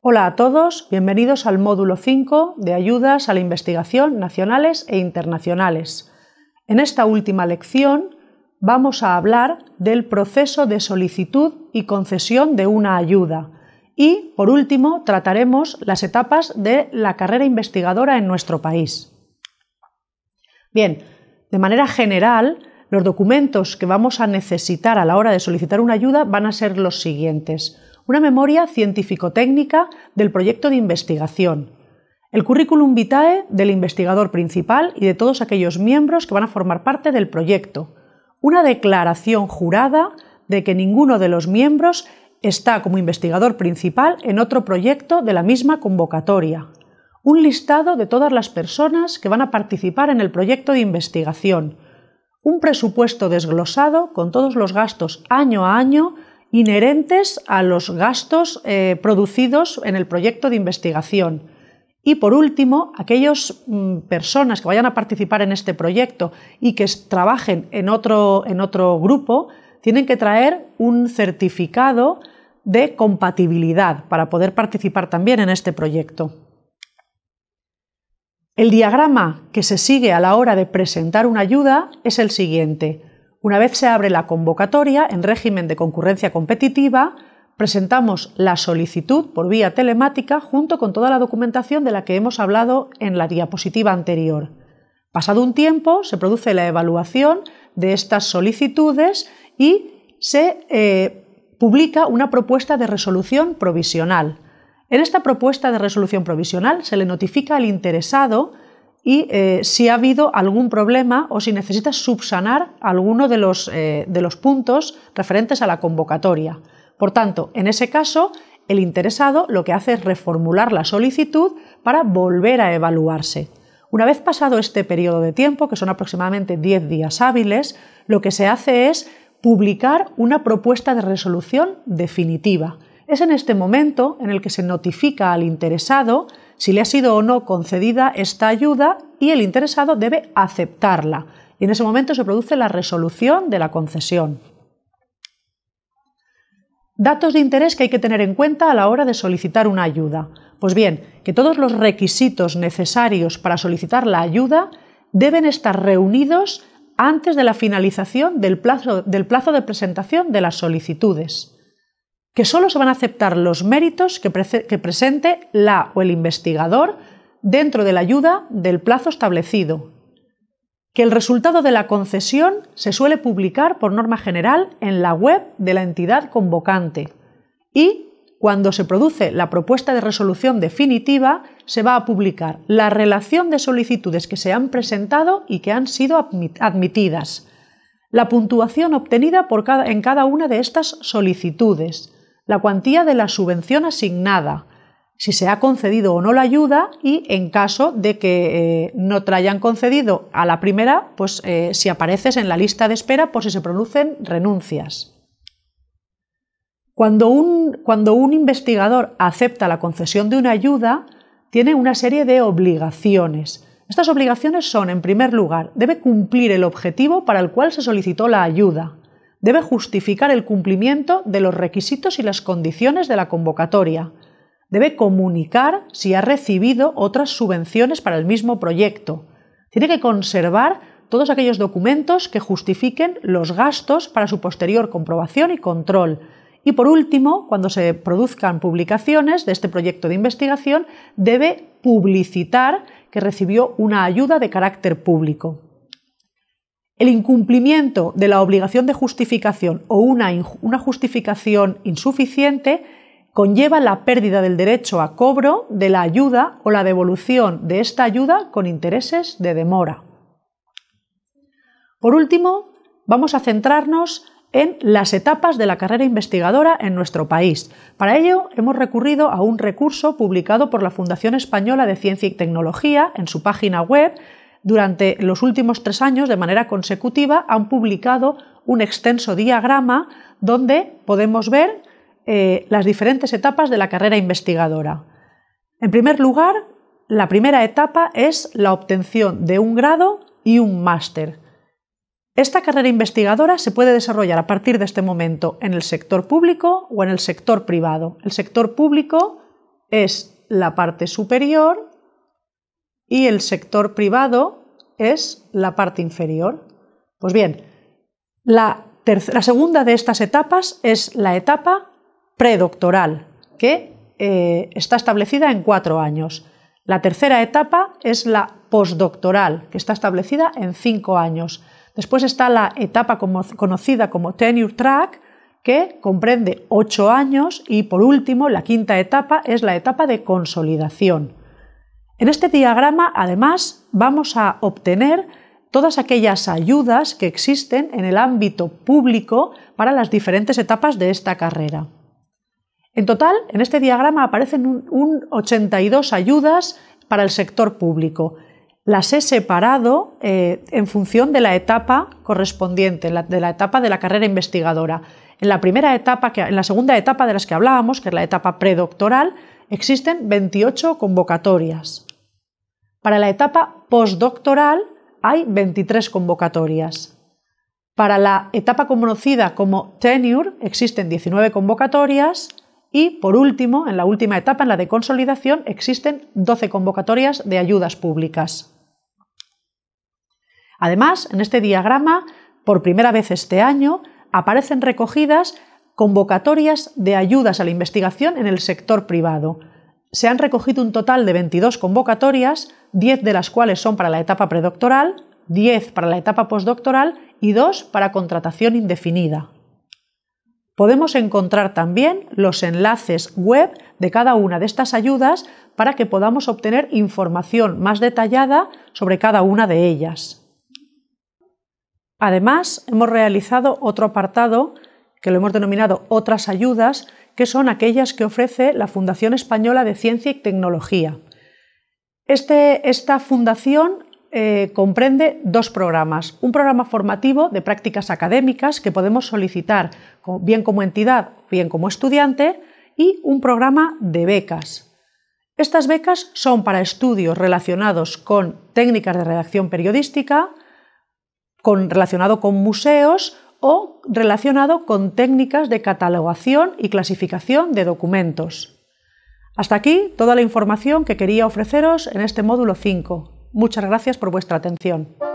Hola a todos, bienvenidos al módulo 5 de Ayudas a la Investigación Nacionales e Internacionales. En esta última lección vamos a hablar del proceso de solicitud y concesión de una ayuda y, por último, trataremos las etapas de la carrera investigadora en nuestro país. Bien, de manera general, los documentos que vamos a necesitar a la hora de solicitar una ayuda van a ser los siguientes una memoria científico-técnica del proyecto de investigación, el currículum vitae del investigador principal y de todos aquellos miembros que van a formar parte del proyecto, una declaración jurada de que ninguno de los miembros está como investigador principal en otro proyecto de la misma convocatoria, un listado de todas las personas que van a participar en el proyecto de investigación, un presupuesto desglosado con todos los gastos año a año inherentes a los gastos eh, producidos en el proyecto de investigación. Y por último, aquellas mm, personas que vayan a participar en este proyecto y que trabajen en otro grupo, tienen que traer un certificado de compatibilidad para poder participar también en este proyecto. El diagrama que se sigue a la hora de presentar una ayuda es el siguiente. Una vez se abre la convocatoria, en régimen de concurrencia competitiva, presentamos la solicitud por vía telemática junto con toda la documentación de la que hemos hablado en la diapositiva anterior. Pasado un tiempo, se produce la evaluación de estas solicitudes y se eh, publica una propuesta de resolución provisional. En esta propuesta de resolución provisional se le notifica al interesado y eh, si ha habido algún problema o si necesita subsanar alguno de los, eh, de los puntos referentes a la convocatoria. Por tanto, en ese caso, el interesado lo que hace es reformular la solicitud para volver a evaluarse. Una vez pasado este periodo de tiempo, que son aproximadamente 10 días hábiles, lo que se hace es publicar una propuesta de resolución definitiva. Es en este momento en el que se notifica al interesado si le ha sido o no concedida esta ayuda y el interesado debe aceptarla. Y en ese momento se produce la resolución de la concesión. Datos de interés que hay que tener en cuenta a la hora de solicitar una ayuda. Pues bien, que todos los requisitos necesarios para solicitar la ayuda deben estar reunidos antes de la finalización del plazo, del plazo de presentación de las solicitudes que solo se van a aceptar los méritos que, presente la o el investigador dentro de la ayuda del plazo establecido, que el resultado de la concesión se suele publicar por norma general en la web de la entidad convocante y, cuando se produce la propuesta de resolución definitiva, se va a publicar la relación de solicitudes que se han presentado y que han sido admitidas, la puntuación obtenida en cada una de estas solicitudes, la cuantía de la subvención asignada, si se ha concedido o no la ayuda y en caso de que eh, no te hayan concedido a la primera, pues eh, si apareces en la lista de espera por si se producen renuncias. Cuando un, cuando un investigador acepta la concesión de una ayuda, tiene una serie de obligaciones. Estas obligaciones son, en primer lugar, debe cumplir el objetivo para el cual se solicitó la ayuda debe justificar el cumplimiento de los requisitos y las condiciones de la convocatoria. Debe comunicar si ha recibido otras subvenciones para el mismo proyecto. Tiene que conservar todos aquellos documentos que justifiquen los gastos para su posterior comprobación y control. Y por último, cuando se produzcan publicaciones de este proyecto de investigación, debe publicitar que recibió una ayuda de carácter público. El incumplimiento de la obligación de justificación o una, una justificación insuficiente conlleva la pérdida del derecho a cobro de la ayuda o la devolución de esta ayuda con intereses de demora. Por último, vamos a centrarnos en las etapas de la carrera investigadora en nuestro país. Para ello, hemos recurrido a un recurso publicado por la Fundación Española de Ciencia y Tecnología en su página web durante los últimos tres años, de manera consecutiva, han publicado un extenso diagrama donde podemos ver eh, las diferentes etapas de la carrera investigadora. En primer lugar, la primera etapa es la obtención de un grado y un máster. Esta carrera investigadora se puede desarrollar a partir de este momento en el sector público o en el sector privado. El sector público es la parte superior y el sector privado es la parte inferior. Pues bien, la, segunda de estas etapas es la etapa predoctoral, que eh, está establecida en cuatro años. La tercera etapa es la postdoctoral, que está establecida en cinco años. Después está la etapa conocida como tenure track, que comprende ocho años. Y por último, la quinta etapa es la etapa de consolidación, en este diagrama, además, vamos a obtener todas aquellas ayudas que existen en el ámbito público para las diferentes etapas de esta carrera. En total, en este diagrama aparecen 82 ayudas para el sector público. Las he separado eh, en función de la etapa correspondiente, de la etapa de la carrera investigadora. En la en la segunda etapa de las que hablábamos, que es la etapa predoctoral, existen 28 convocatorias. Para la etapa postdoctoral hay 23 convocatorias. Para la etapa conocida como tenure existen 19 convocatorias y, por último, en la última etapa, en la de consolidación, existen 12 convocatorias de ayudas públicas. Además, en este diagrama, por primera vez este año, aparecen recogidas convocatorias de ayudas a la investigación en el sector privado, se han recogido un total de 22 convocatorias, 10 de las cuales son para la etapa predoctoral, 10 para la etapa postdoctoral y 2 para contratación indefinida. Podemos encontrar también los enlaces web de cada una de estas ayudas para que podamos obtener información más detallada sobre cada una de ellas. Además, hemos realizado otro apartado que lo hemos denominado otras ayudas, que son aquellas que ofrece la Fundación Española de Ciencia y Tecnología. Este, esta fundación eh, comprende dos programas. Un programa formativo de prácticas académicas que podemos solicitar bien como entidad, bien como estudiante, y un programa de becas. Estas becas son para estudios relacionados con técnicas de redacción periodística, con, relacionado con museos o relacionado con técnicas de catalogación y clasificación de documentos. Hasta aquí toda la información que quería ofreceros en este módulo 5. Muchas gracias por vuestra atención.